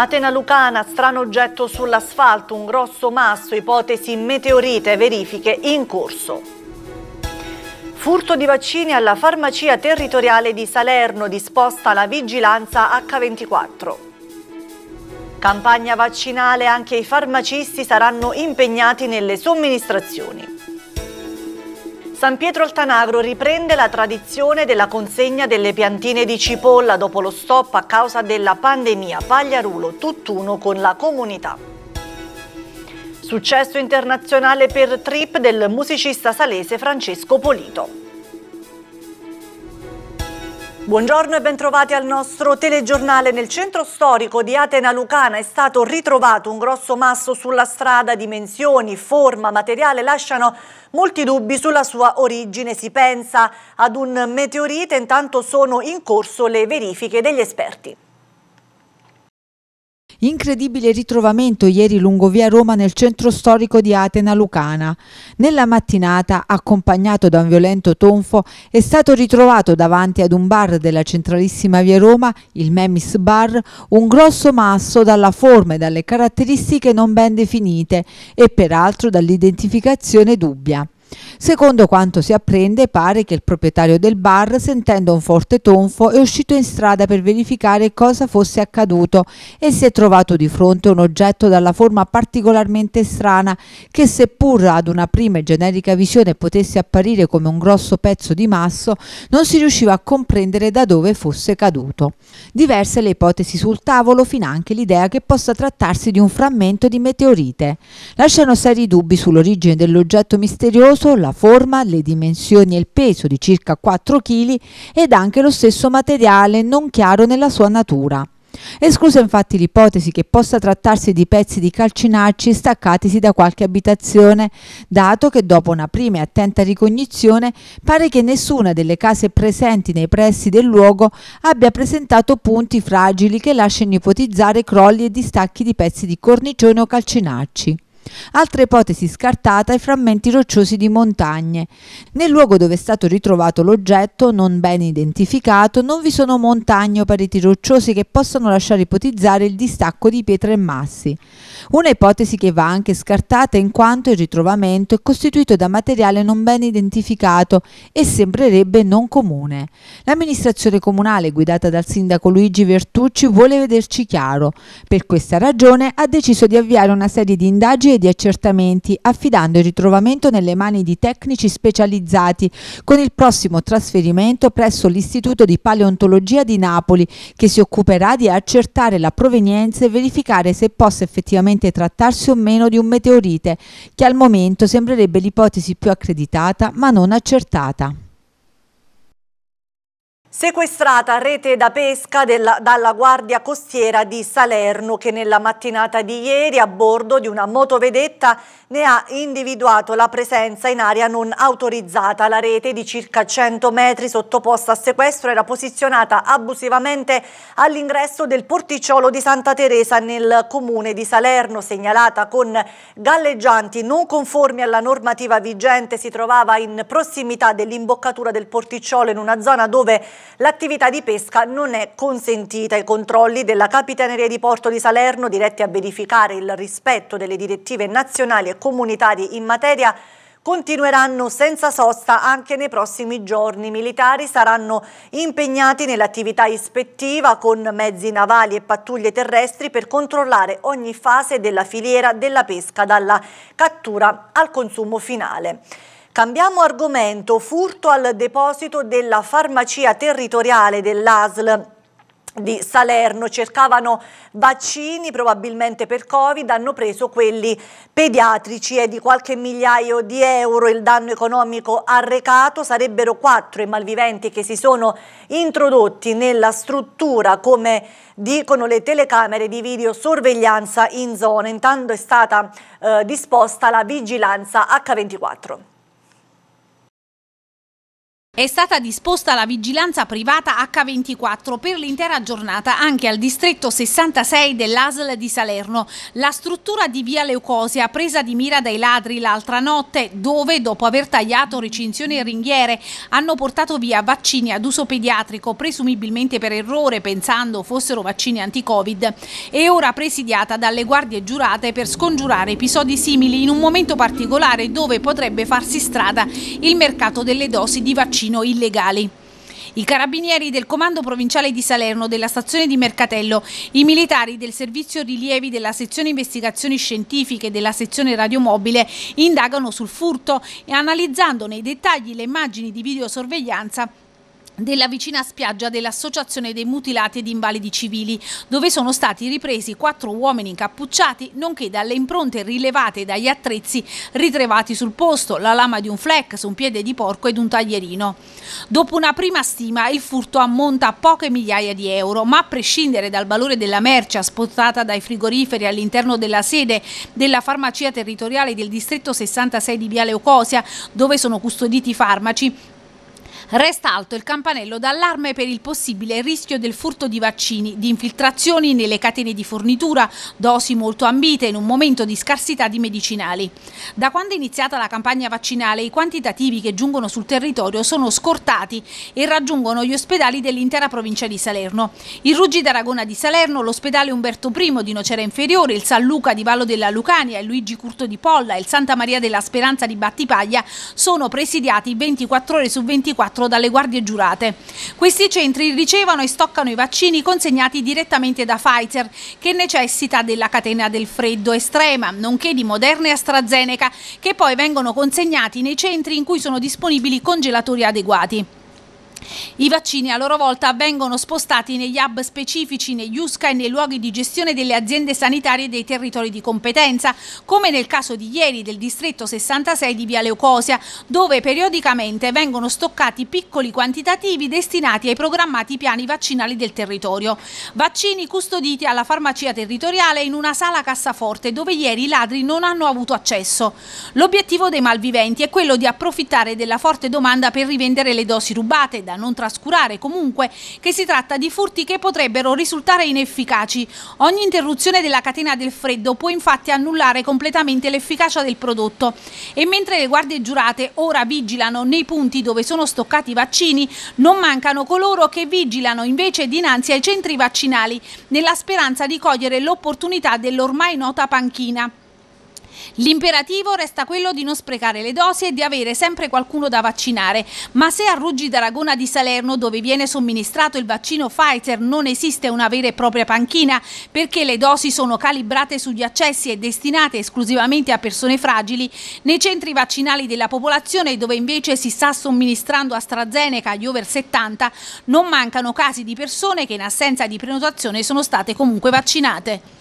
Atena Lucana, strano oggetto sull'asfalto, un grosso masso, ipotesi meteorite, verifiche in corso. Furto di vaccini alla farmacia territoriale di Salerno, disposta la vigilanza H24. Campagna vaccinale, anche i farmacisti saranno impegnati nelle somministrazioni. San Pietro al riprende la tradizione della consegna delle piantine di cipolla dopo lo stop a causa della pandemia. Pagliarulo tutt'uno con la comunità. Successo internazionale per trip del musicista salese Francesco Polito. Buongiorno e bentrovati al nostro telegiornale. Nel centro storico di Atena Lucana è stato ritrovato un grosso masso sulla strada. Dimensioni, forma, materiale lasciano molti dubbi sulla sua origine. Si pensa ad un meteorite, intanto sono in corso le verifiche degli esperti. Incredibile ritrovamento ieri lungo via Roma nel centro storico di Atena Lucana. Nella mattinata, accompagnato da un violento tonfo, è stato ritrovato davanti ad un bar della centralissima via Roma, il Memis Bar, un grosso masso dalla forma e dalle caratteristiche non ben definite e peraltro dall'identificazione dubbia. Secondo quanto si apprende, pare che il proprietario del bar, sentendo un forte tonfo, è uscito in strada per verificare cosa fosse accaduto e si è trovato di fronte a un oggetto dalla forma particolarmente strana che seppur ad una prima e generica visione potesse apparire come un grosso pezzo di masso, non si riusciva a comprendere da dove fosse caduto. Diverse le ipotesi sul tavolo, finanche l'idea che possa trattarsi di un frammento di meteorite. Lasciano seri dubbi sull'origine dell'oggetto misterioso muscoloso, la forma, le dimensioni e il peso di circa 4 kg ed anche lo stesso materiale non chiaro nella sua natura. Esclusa infatti l'ipotesi che possa trattarsi di pezzi di calcinacci staccatisi da qualche abitazione, dato che dopo una prima e attenta ricognizione pare che nessuna delle case presenti nei pressi del luogo abbia presentato punti fragili che lasciano ipotizzare crolli e distacchi di pezzi di cornicione o calcinacci. Altra ipotesi scartata è frammenti rocciosi di montagne. Nel luogo dove è stato ritrovato l'oggetto, non ben identificato, non vi sono montagne o pareti rocciose che possano lasciare ipotizzare il distacco di pietre e massi. Una ipotesi che va anche scartata in quanto il ritrovamento è costituito da materiale non ben identificato e sembrerebbe non comune. L'amministrazione comunale guidata dal sindaco Luigi Vertucci vuole vederci chiaro. Per questa ragione ha deciso di avviare una serie di indagini e di accertamenti affidando il ritrovamento nelle mani di tecnici specializzati con il prossimo trasferimento presso l'Istituto di Paleontologia di Napoli che si occuperà di accertare la provenienza e verificare se possa effettivamente effettivamente trattarsi o meno di un meteorite, che al momento sembrerebbe l'ipotesi più accreditata ma non accertata. Sequestrata rete da pesca della, dalla Guardia Costiera di Salerno che nella mattinata di ieri a bordo di una motovedetta ne ha individuato la presenza in area non autorizzata. La rete di circa 100 metri sottoposta a sequestro era posizionata abusivamente all'ingresso del porticciolo di Santa Teresa nel comune di Salerno, segnalata con galleggianti non conformi alla normativa vigente. Si trovava in prossimità dell'imboccatura del porticciolo in una zona dove l'attività di pesca non è consentita. I controlli della Capitaneria di Porto di Salerno, diretti a verificare il rispetto delle direttive nazionali e comunitarie in materia, continueranno senza sosta anche nei prossimi giorni. I militari saranno impegnati nell'attività ispettiva con mezzi navali e pattuglie terrestri per controllare ogni fase della filiera della pesca, dalla cattura al consumo finale. Cambiamo argomento, furto al deposito della farmacia territoriale dell'ASL di Salerno, cercavano vaccini probabilmente per Covid, hanno preso quelli pediatrici e di qualche migliaio di euro il danno economico arrecato, sarebbero quattro i malviventi che si sono introdotti nella struttura come dicono le telecamere di videosorveglianza in zona, intanto è stata eh, disposta la vigilanza H24. È stata disposta la vigilanza privata H24 per l'intera giornata anche al distretto 66 dell'ASL di Salerno. La struttura di via Leucosia presa di mira dai ladri l'altra notte dove dopo aver tagliato recinzioni e ringhiere hanno portato via vaccini ad uso pediatrico presumibilmente per errore pensando fossero vaccini anti-covid e ora presidiata dalle guardie giurate per scongiurare episodi simili in un momento particolare dove potrebbe farsi strada il mercato delle dosi di vaccini tirocino illegali. I carabinieri del comando provinciale di Salerno della stazione di Mercatello, i militari del servizio rilievi della sezione investigazioni scientifiche della sezione radiomobile indagano sul furto e analizzando nei dettagli le immagini di videosorveglianza della vicina spiaggia dell'Associazione dei Mutilati ed Invalidi Civili, dove sono stati ripresi quattro uomini incappucciati, nonché dalle impronte rilevate dagli attrezzi ritrovati sul posto, la lama di un flex, un piede di porco ed un taglierino. Dopo una prima stima, il furto ammonta a poche migliaia di euro, ma a prescindere dal valore della merce spostata dai frigoriferi all'interno della sede della farmacia territoriale del distretto 66 di Viale Ocosia, dove sono custoditi i farmaci, Resta alto il campanello d'allarme per il possibile rischio del furto di vaccini, di infiltrazioni nelle catene di fornitura, dosi molto ambite in un momento di scarsità di medicinali. Da quando è iniziata la campagna vaccinale i quantitativi che giungono sul territorio sono scortati e raggiungono gli ospedali dell'intera provincia di Salerno. Il Ruggi d'Aragona di Salerno, l'ospedale Umberto I di Nocera Inferiore, il San Luca di Vallo della Lucania, il Luigi Curto di Polla e il Santa Maria della Speranza di Battipaglia sono presidiati 24 ore su 24 24 dalle guardie giurate. Questi centri ricevono e stoccano i vaccini consegnati direttamente da Pfizer, che necessita della catena del freddo estrema, nonché di Moderna e AstraZeneca, che poi vengono consegnati nei centri in cui sono disponibili congelatori adeguati. I vaccini a loro volta vengono spostati negli hub specifici, negli USCA e nei luoghi di gestione delle aziende sanitarie dei territori di competenza, come nel caso di ieri del distretto 66 di Via Leucosia, dove periodicamente vengono stoccati piccoli quantitativi destinati ai programmati piani vaccinali del territorio. Vaccini custoditi alla farmacia territoriale in una sala cassaforte dove ieri i ladri non hanno avuto accesso. L'obiettivo dei malviventi è quello di approfittare della forte domanda per rivendere le dosi rubate da non trascurare comunque che si tratta di furti che potrebbero risultare inefficaci. Ogni interruzione della catena del freddo può infatti annullare completamente l'efficacia del prodotto e mentre le guardie giurate ora vigilano nei punti dove sono stoccati i vaccini, non mancano coloro che vigilano invece dinanzi ai centri vaccinali nella speranza di cogliere l'opportunità dell'ormai nota panchina. L'imperativo resta quello di non sprecare le dosi e di avere sempre qualcuno da vaccinare, ma se a Ruggi d'Aragona di Salerno, dove viene somministrato il vaccino Pfizer, non esiste una vera e propria panchina, perché le dosi sono calibrate sugli accessi e destinate esclusivamente a persone fragili, nei centri vaccinali della popolazione, dove invece si sta somministrando AstraZeneca agli over 70, non mancano casi di persone che in assenza di prenotazione sono state comunque vaccinate.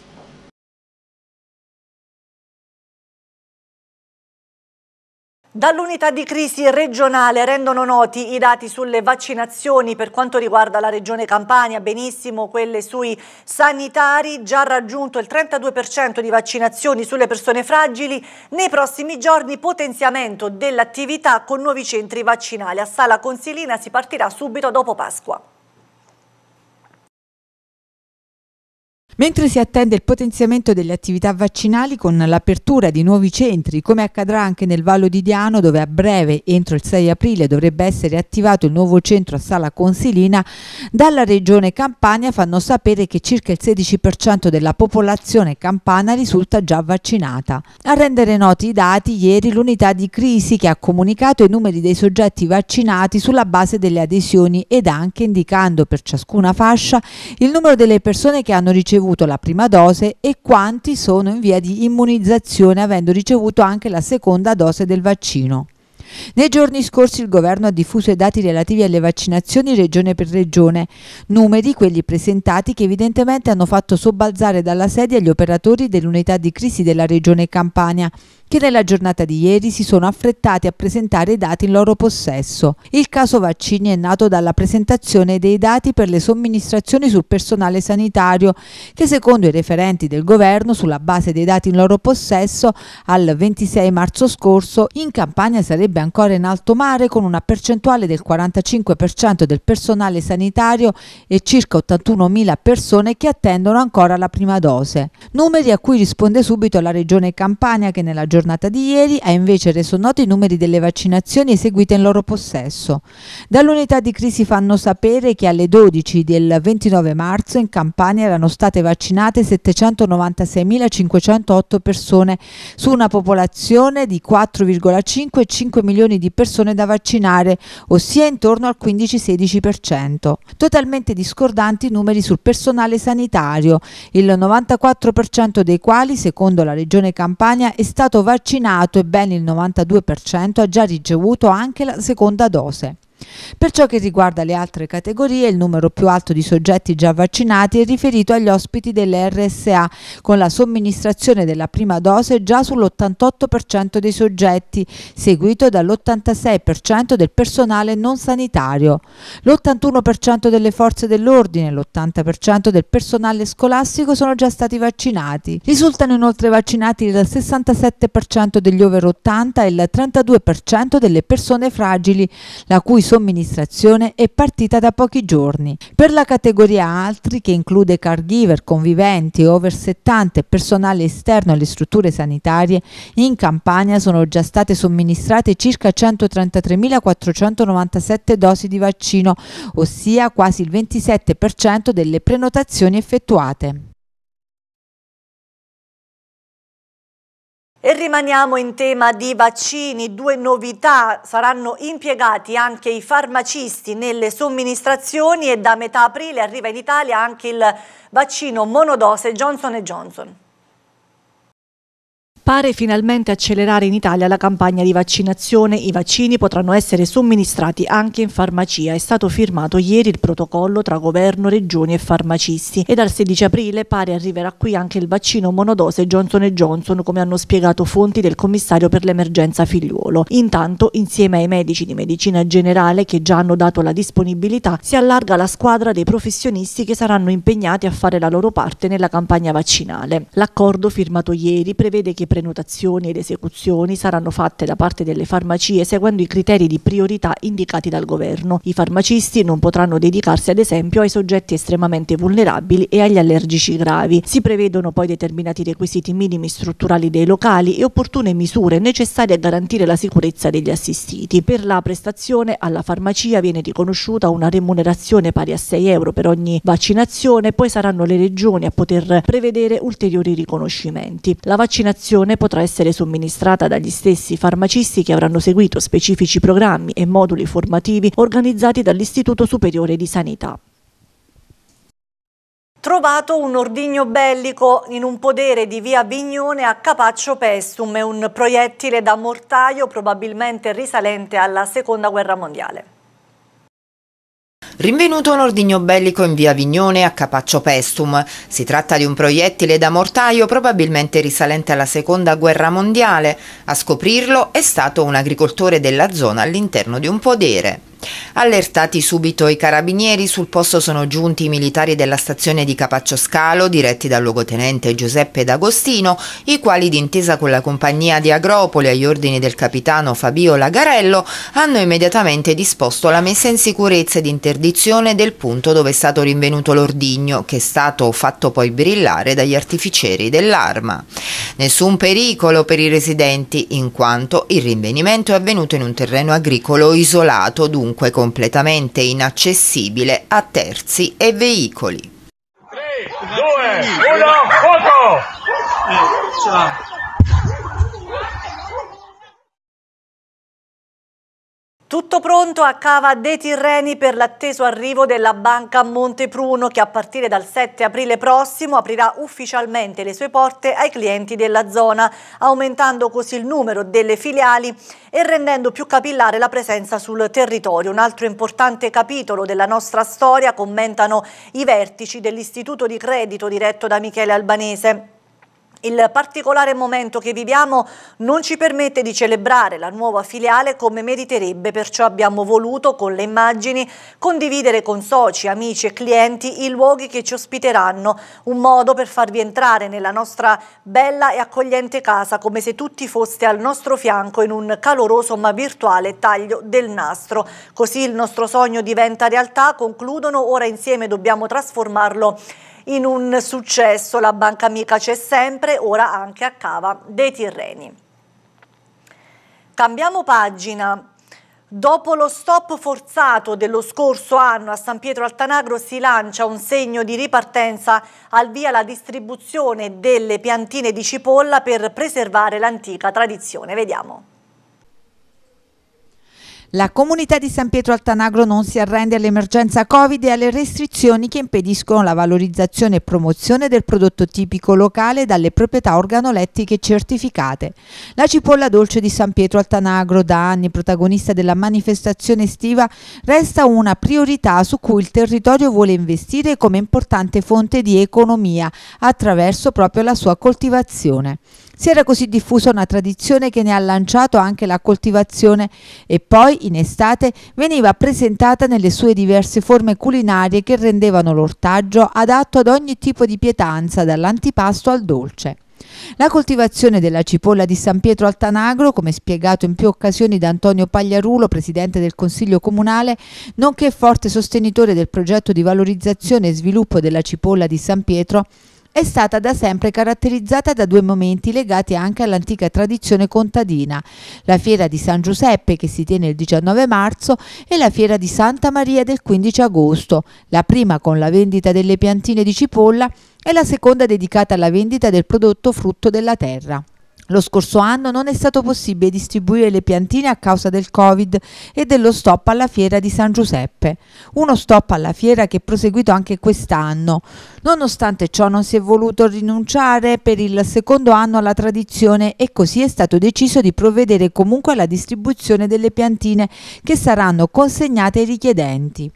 Dall'unità di crisi regionale rendono noti i dati sulle vaccinazioni per quanto riguarda la regione Campania, benissimo quelle sui sanitari, già raggiunto il 32% di vaccinazioni sulle persone fragili, nei prossimi giorni potenziamento dell'attività con nuovi centri vaccinali. A Sala Consilina si partirà subito dopo Pasqua. Mentre si attende il potenziamento delle attività vaccinali con l'apertura di nuovi centri, come accadrà anche nel Vallo di Diano, dove a breve, entro il 6 aprile, dovrebbe essere attivato il nuovo centro a Sala Consilina, dalla regione Campania fanno sapere che circa il 16% della popolazione campana risulta già vaccinata. A rendere noti i dati, ieri l'unità di crisi che ha comunicato i numeri dei soggetti vaccinati sulla base delle adesioni ed anche indicando per ciascuna fascia il numero delle persone che hanno ricevuto ricevuto la prima dose e quanti sono in via di immunizzazione avendo ricevuto anche la seconda dose del vaccino. Nei giorni scorsi il governo ha diffuso i dati relativi alle vaccinazioni regione per regione, numeri quelli presentati che evidentemente hanno fatto sobbalzare dalla sedia gli operatori dell'unità di crisi della regione Campania, che nella giornata di ieri si sono affrettati a presentare i dati in loro possesso. Il caso vaccini è nato dalla presentazione dei dati per le somministrazioni sul personale sanitario che secondo i referenti del governo sulla base dei dati in loro possesso al 26 marzo scorso in Campania sarebbe ancora in alto mare con una percentuale del 45% del personale sanitario e circa 81.000 persone che attendono ancora la prima dose. Numeri a cui risponde subito la regione Campania che nella giornata giornata di ieri ha invece reso noti i numeri delle vaccinazioni eseguite in loro possesso. Dall'unità di crisi fanno sapere che alle 12 del 29 marzo in Campania erano state vaccinate 796.508 persone su una popolazione di 4,5 5 milioni di persone da vaccinare, ossia intorno al 15-16%. Totalmente discordanti i numeri sul personale sanitario, il 94% dei quali, secondo la Regione Campania, è stato vaccinato vaccinato e ben il 92% ha già ricevuto anche la seconda dose. Per ciò che riguarda le altre categorie, il numero più alto di soggetti già vaccinati è riferito agli ospiti delle RSA, con la somministrazione della prima dose già sull'88% dei soggetti, seguito dall'86% del personale non sanitario, l'81% delle forze dell'ordine, e l'80% del personale scolastico sono già stati vaccinati. Risultano inoltre vaccinati il 67% degli over 80 e il 32% delle persone fragili, la cui somministrazione è partita da pochi giorni. Per la categoria altri, che include caregiver, conviventi, over 70 e personale esterno alle strutture sanitarie, in Campania sono già state somministrate circa 133.497 dosi di vaccino, ossia quasi il 27% delle prenotazioni effettuate. E rimaniamo in tema di vaccini, due novità, saranno impiegati anche i farmacisti nelle somministrazioni e da metà aprile arriva in Italia anche il vaccino monodose Johnson Johnson pare finalmente accelerare in Italia la campagna di vaccinazione. I vaccini potranno essere somministrati anche in farmacia. È stato firmato ieri il protocollo tra governo, regioni e farmacisti e dal 16 aprile pare arriverà qui anche il vaccino monodose Johnson Johnson, come hanno spiegato fonti del commissario per l'emergenza figliuolo. Intanto, insieme ai medici di medicina generale che già hanno dato la disponibilità, si allarga la squadra dei professionisti che saranno impegnati a fare la loro parte nella campagna vaccinale. L'accordo firmato ieri prevede che prenotazioni ed esecuzioni saranno fatte da parte delle farmacie seguendo i criteri di priorità indicati dal governo. I farmacisti non potranno dedicarsi ad esempio ai soggetti estremamente vulnerabili e agli allergici gravi. Si prevedono poi determinati requisiti minimi strutturali dei locali e opportune misure necessarie a garantire la sicurezza degli assistiti. Per la prestazione alla farmacia viene riconosciuta una remunerazione pari a 6 euro per ogni vaccinazione, poi saranno le regioni a poter prevedere ulteriori riconoscimenti. La vaccinazione formazione potrà essere somministrata dagli stessi farmacisti che avranno seguito specifici programmi e moduli formativi organizzati dall'Istituto Superiore di Sanità. Trovato un ordigno bellico in un podere di via Vignone a Capaccio Pestum, è un proiettile da mortaio probabilmente risalente alla Seconda Guerra Mondiale. Rinvenuto un ordigno bellico in via Vignone a Capaccio Pestum. Si tratta di un proiettile da mortaio probabilmente risalente alla seconda guerra mondiale. A scoprirlo è stato un agricoltore della zona all'interno di un podere. Allertati subito i carabinieri, sul posto sono giunti i militari della stazione di Capaccio Scalo, diretti dal luogotenente Giuseppe D'Agostino, i quali d'intesa con la compagnia di Agropoli agli ordini del capitano Fabio Lagarello hanno immediatamente disposto la messa in sicurezza ed interdizione del punto dove è stato rinvenuto l'ordigno, che è stato fatto poi brillare dagli artificieri dell'arma. Nessun pericolo per i residenti, in quanto il rinvenimento è avvenuto in un terreno agricolo isolato, dunque dunque completamente inaccessibile a terzi e veicoli. 3, 2, 1, ciao. Tutto pronto a Cava dei Tirreni per l'atteso arrivo della banca Montepruno che a partire dal 7 aprile prossimo aprirà ufficialmente le sue porte ai clienti della zona, aumentando così il numero delle filiali e rendendo più capillare la presenza sul territorio. Un altro importante capitolo della nostra storia commentano i vertici dell'Istituto di Credito diretto da Michele Albanese. Il particolare momento che viviamo non ci permette di celebrare la nuova filiale come meriterebbe, perciò abbiamo voluto con le immagini condividere con soci, amici e clienti i luoghi che ci ospiteranno, un modo per farvi entrare nella nostra bella e accogliente casa come se tutti foste al nostro fianco in un caloroso ma virtuale taglio del nastro. Così il nostro sogno diventa realtà, concludono, ora insieme dobbiamo trasformarlo in un successo. La banca amica c'è sempre, ora anche a Cava dei Tirreni. Cambiamo pagina. Dopo lo stop forzato dello scorso anno a San Pietro Altanagro si lancia un segno di ripartenza al via la distribuzione delle piantine di cipolla per preservare l'antica tradizione. Vediamo. La comunità di San Pietro Altanagro non si arrende all'emergenza Covid e alle restrizioni che impediscono la valorizzazione e promozione del prodotto tipico locale dalle proprietà organolettiche certificate. La cipolla dolce di San Pietro Altanagro, da anni protagonista della manifestazione estiva, resta una priorità su cui il territorio vuole investire come importante fonte di economia attraverso proprio la sua coltivazione. Si era così diffusa una tradizione che ne ha lanciato anche la coltivazione e poi in estate veniva presentata nelle sue diverse forme culinarie che rendevano l'ortaggio adatto ad ogni tipo di pietanza, dall'antipasto al dolce. La coltivazione della cipolla di San Pietro Altanagro, come spiegato in più occasioni da Antonio Pagliarulo, presidente del Consiglio Comunale, nonché forte sostenitore del progetto di valorizzazione e sviluppo della cipolla di San Pietro, è stata da sempre caratterizzata da due momenti legati anche all'antica tradizione contadina, la fiera di San Giuseppe che si tiene il 19 marzo e la fiera di Santa Maria del 15 agosto, la prima con la vendita delle piantine di cipolla e la seconda dedicata alla vendita del prodotto frutto della terra. Lo scorso anno non è stato possibile distribuire le piantine a causa del Covid e dello stop alla fiera di San Giuseppe, uno stop alla fiera che è proseguito anche quest'anno. Nonostante ciò non si è voluto rinunciare per il secondo anno alla tradizione e così è stato deciso di provvedere comunque alla distribuzione delle piantine che saranno consegnate ai richiedenti.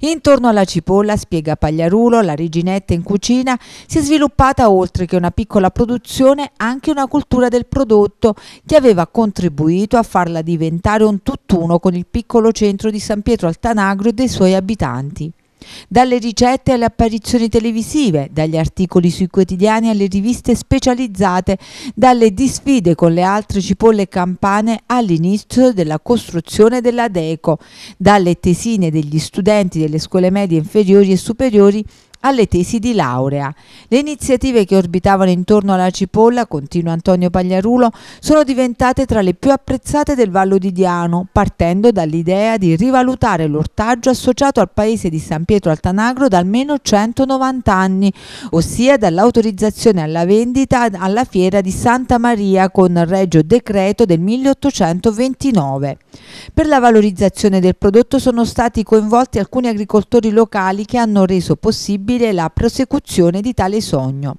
Intorno alla cipolla, spiega Pagliarulo, la reginetta in cucina, si è sviluppata oltre che una piccola produzione anche una cultura del prodotto che aveva contribuito a farla diventare un tutt'uno con il piccolo centro di San Pietro al Tanagro e dei suoi abitanti. Dalle ricette alle apparizioni televisive, dagli articoli sui quotidiani alle riviste specializzate, dalle disfide con le altre cipolle campane all'inizio della costruzione della Deco, dalle tesine degli studenti delle scuole medie inferiori e superiori alle tesi di laurea. Le iniziative che orbitavano intorno alla cipolla, continua Antonio Pagliarulo, sono diventate tra le più apprezzate del Vallo di Diano, partendo dall'idea di rivalutare l'ortaggio associato al paese di San Pietro Altanagro da almeno 190 anni, ossia dall'autorizzazione alla vendita alla fiera di Santa Maria con regio decreto del 1829. Per la valorizzazione del prodotto sono stati coinvolti alcuni agricoltori locali che hanno reso possibile possibile la prosecuzione di tale sogno.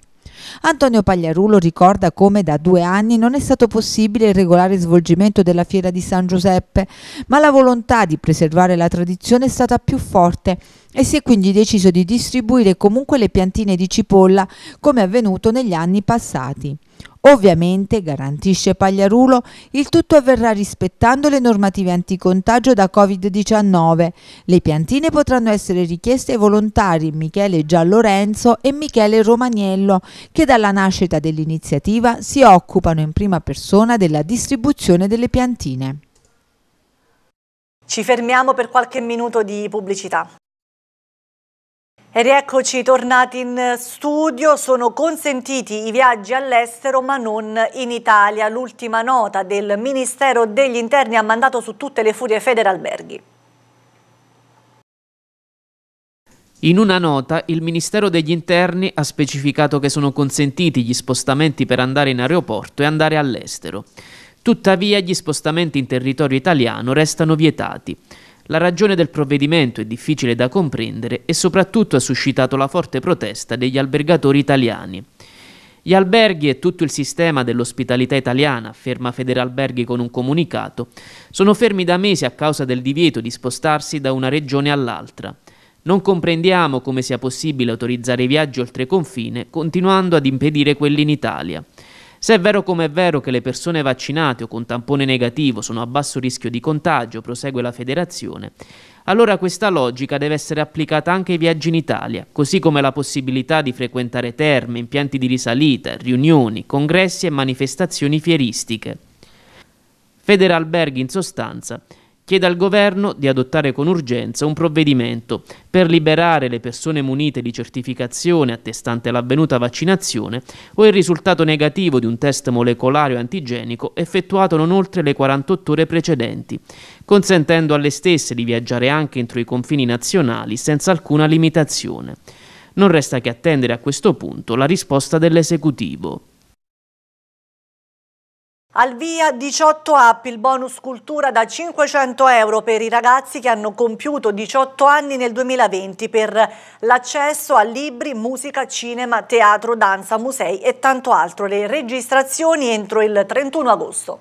Antonio Pagliarulo ricorda come da due anni non è stato possibile il regolare svolgimento della fiera di San Giuseppe, ma la volontà di preservare la tradizione è stata più forte e si è quindi deciso di distribuire comunque le piantine di cipolla come avvenuto negli anni passati. Ovviamente, garantisce Pagliarulo, il tutto avverrà rispettando le normative anticontagio da Covid-19. Le piantine potranno essere richieste ai volontari Michele Giallorenzo e Michele Romagnello, che dalla nascita dell'iniziativa si occupano in prima persona della distribuzione delle piantine. Ci fermiamo per qualche minuto di pubblicità. E rieccoci tornati in studio, sono consentiti i viaggi all'estero ma non in Italia. L'ultima nota del Ministero degli Interni ha mandato su tutte le furie Federalberghi. In una nota il Ministero degli Interni ha specificato che sono consentiti gli spostamenti per andare in aeroporto e andare all'estero. Tuttavia gli spostamenti in territorio italiano restano vietati. La ragione del provvedimento è difficile da comprendere e soprattutto ha suscitato la forte protesta degli albergatori italiani. Gli alberghi e tutto il sistema dell'ospitalità italiana, afferma Federalberghi con un comunicato, sono fermi da mesi a causa del divieto di spostarsi da una regione all'altra. Non comprendiamo come sia possibile autorizzare i viaggi oltre confine continuando ad impedire quelli in Italia. Se è vero come è vero che le persone vaccinate o con tampone negativo sono a basso rischio di contagio, prosegue la federazione, allora questa logica deve essere applicata anche ai viaggi in Italia, così come la possibilità di frequentare terme, impianti di risalita, riunioni, congressi e manifestazioni fieristiche. Federalberghi in sostanza chiede al governo di adottare con urgenza un provvedimento per liberare le persone munite di certificazione attestante l'avvenuta vaccinazione o il risultato negativo di un test molecolare o antigenico effettuato non oltre le 48 ore precedenti, consentendo alle stesse di viaggiare anche entro i confini nazionali senza alcuna limitazione. Non resta che attendere a questo punto la risposta dell'esecutivo. Al via 18 app, il bonus cultura da 500 euro per i ragazzi che hanno compiuto 18 anni nel 2020 per l'accesso a libri, musica, cinema, teatro, danza, musei e tanto altro. Le registrazioni entro il 31 agosto.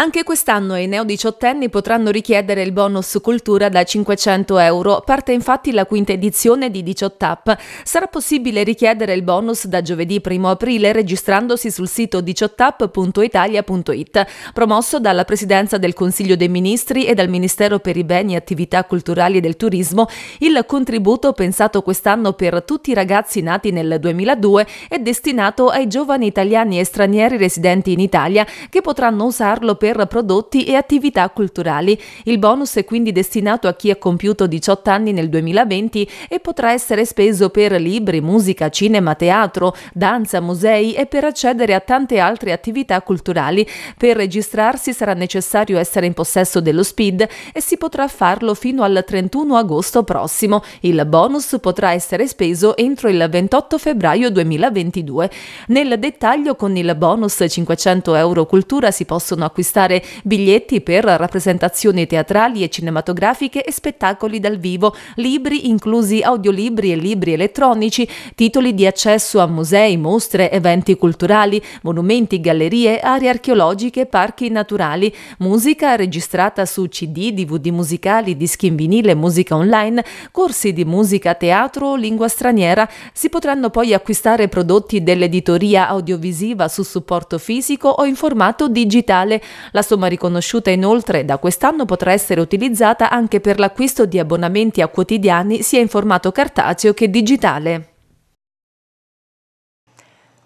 Anche quest'anno i neo neodiciottenni potranno richiedere il bonus cultura da 500 euro. Parte infatti la quinta edizione di 18 Up. Sarà possibile richiedere il bonus da giovedì 1 aprile registrandosi sul sito 18app.italia.it, promosso dalla Presidenza del Consiglio dei Ministri e dal Ministero per i Beni e Attività Culturali e del Turismo. Il contributo pensato quest'anno per tutti i ragazzi nati nel 2002 è destinato ai giovani italiani e stranieri residenti in Italia che potranno usarlo per per prodotti e attività culturali. Il bonus è quindi destinato a chi ha compiuto 18 anni nel 2020 e potrà essere speso per libri, musica, cinema, teatro, danza, musei e per accedere a tante altre attività culturali. Per registrarsi sarà necessario essere in possesso dello SPID e si potrà farlo fino al 31 agosto prossimo. Il bonus potrà essere speso entro il 28 febbraio 2022. Nel dettaglio con il bonus 500 euro cultura si possono acquistare acquistare biglietti per rappresentazioni teatrali e cinematografiche e spettacoli dal vivo, libri inclusi audiolibri e libri elettronici, titoli di accesso a musei, mostre, eventi culturali, monumenti, gallerie, aree archeologiche, parchi naturali, musica registrata su CD, DVD musicali, dischi in vinile, musica online, corsi di musica, teatro, o lingua straniera. Si potranno poi acquistare prodotti dell'editoria audiovisiva su supporto fisico o in formato digitale. La somma riconosciuta inoltre da quest'anno potrà essere utilizzata anche per l'acquisto di abbonamenti a quotidiani sia in formato cartaceo che digitale.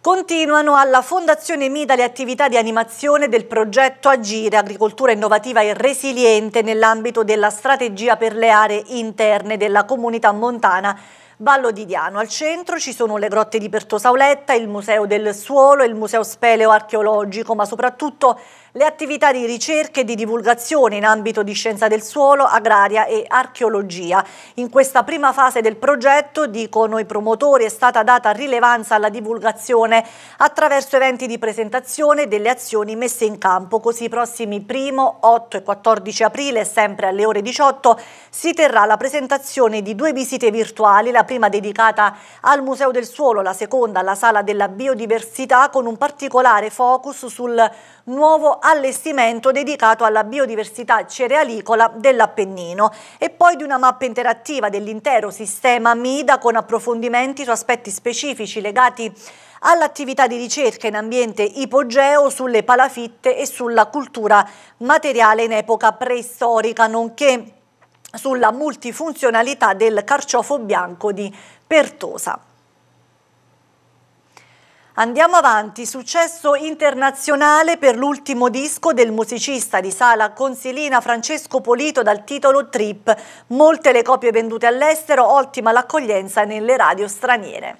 Continuano alla Fondazione Mida le attività di animazione del progetto Agire, agricoltura innovativa e resiliente nell'ambito della strategia per le aree interne della comunità montana Vallo di Diano. Al centro ci sono le grotte di Pertosauletta, il Museo del Suolo, il Museo Speleo Archeologico, ma soprattutto le attività di ricerca e di divulgazione in ambito di scienza del suolo, agraria e archeologia. In questa prima fase del progetto, dicono i promotori, è stata data rilevanza alla divulgazione attraverso eventi di presentazione delle azioni messe in campo. Così i prossimi 1, 8 e 14 aprile, sempre alle ore 18, si terrà la presentazione di due visite virtuali, la prima dedicata al Museo del Suolo, la seconda alla Sala della Biodiversità, con un particolare focus sul nuovo allestimento dedicato alla biodiversità cerealicola dell'Appennino e poi di una mappa interattiva dell'intero sistema MIDA con approfondimenti su aspetti specifici legati all'attività di ricerca in ambiente ipogeo sulle palafitte e sulla cultura materiale in epoca preistorica, nonché sulla multifunzionalità del carciofo bianco di Pertosa. Andiamo avanti, successo internazionale per l'ultimo disco del musicista di sala consilina Francesco Polito dal titolo Trip. Molte le copie vendute all'estero, ottima l'accoglienza nelle radio straniere.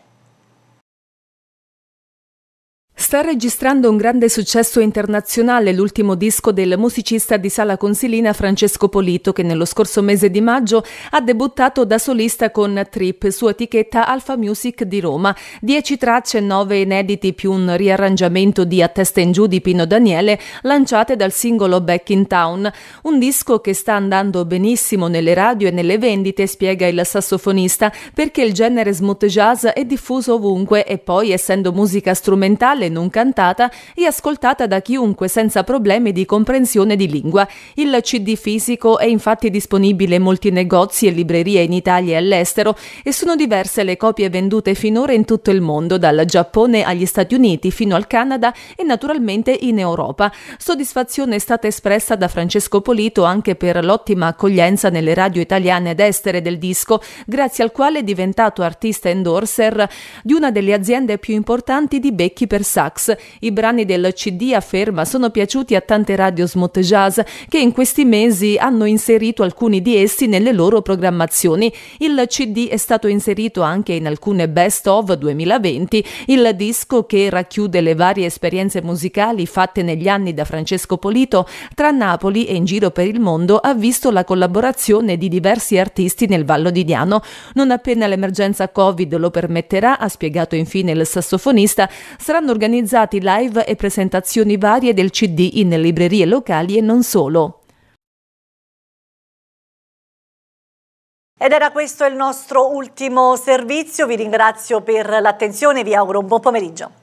Sta registrando un grande successo internazionale l'ultimo disco del musicista di Sala Consilina Francesco Polito che nello scorso mese di maggio ha debuttato da solista con Trip su etichetta Alfa Music di Roma. Dieci tracce, nove inediti più un riarrangiamento di A testa in giù di Pino Daniele lanciate dal singolo Back in Town. Un disco che sta andando benissimo nelle radio e nelle vendite, spiega il sassofonista, perché il genere smooth jazz è diffuso ovunque e poi essendo musica strumentale non non cantata e ascoltata da chiunque senza problemi di comprensione di lingua. Il CD fisico è infatti disponibile in molti negozi e librerie in Italia e all'estero e sono diverse le copie vendute finora in tutto il mondo, dal Giappone agli Stati Uniti fino al Canada e naturalmente in Europa. Soddisfazione è stata espressa da Francesco Polito anche per l'ottima accoglienza nelle radio italiane ed estere del disco, grazie al quale è diventato artista endorser di una delle aziende più importanti di becchi per sacco sax. I brani del CD afferma, sono piaciuti a tante radio smot jazz che in questi mesi hanno inserito alcuni di essi nelle loro programmazioni. Il CD è stato inserito anche in alcune best of 2020, il disco che racchiude le varie esperienze musicali fatte negli anni da Francesco Polito tra Napoli e in giro per il mondo ha visto la collaborazione di diversi artisti nel Vallo di Diano. Non appena l'emergenza Covid lo permetterà, ha spiegato infine il sassofonista, saranno organizzati organizzati live e presentazioni varie del CD in librerie locali e non solo. Ed era questo il nostro ultimo servizio, vi ringrazio per l'attenzione e vi auguro un buon pomeriggio.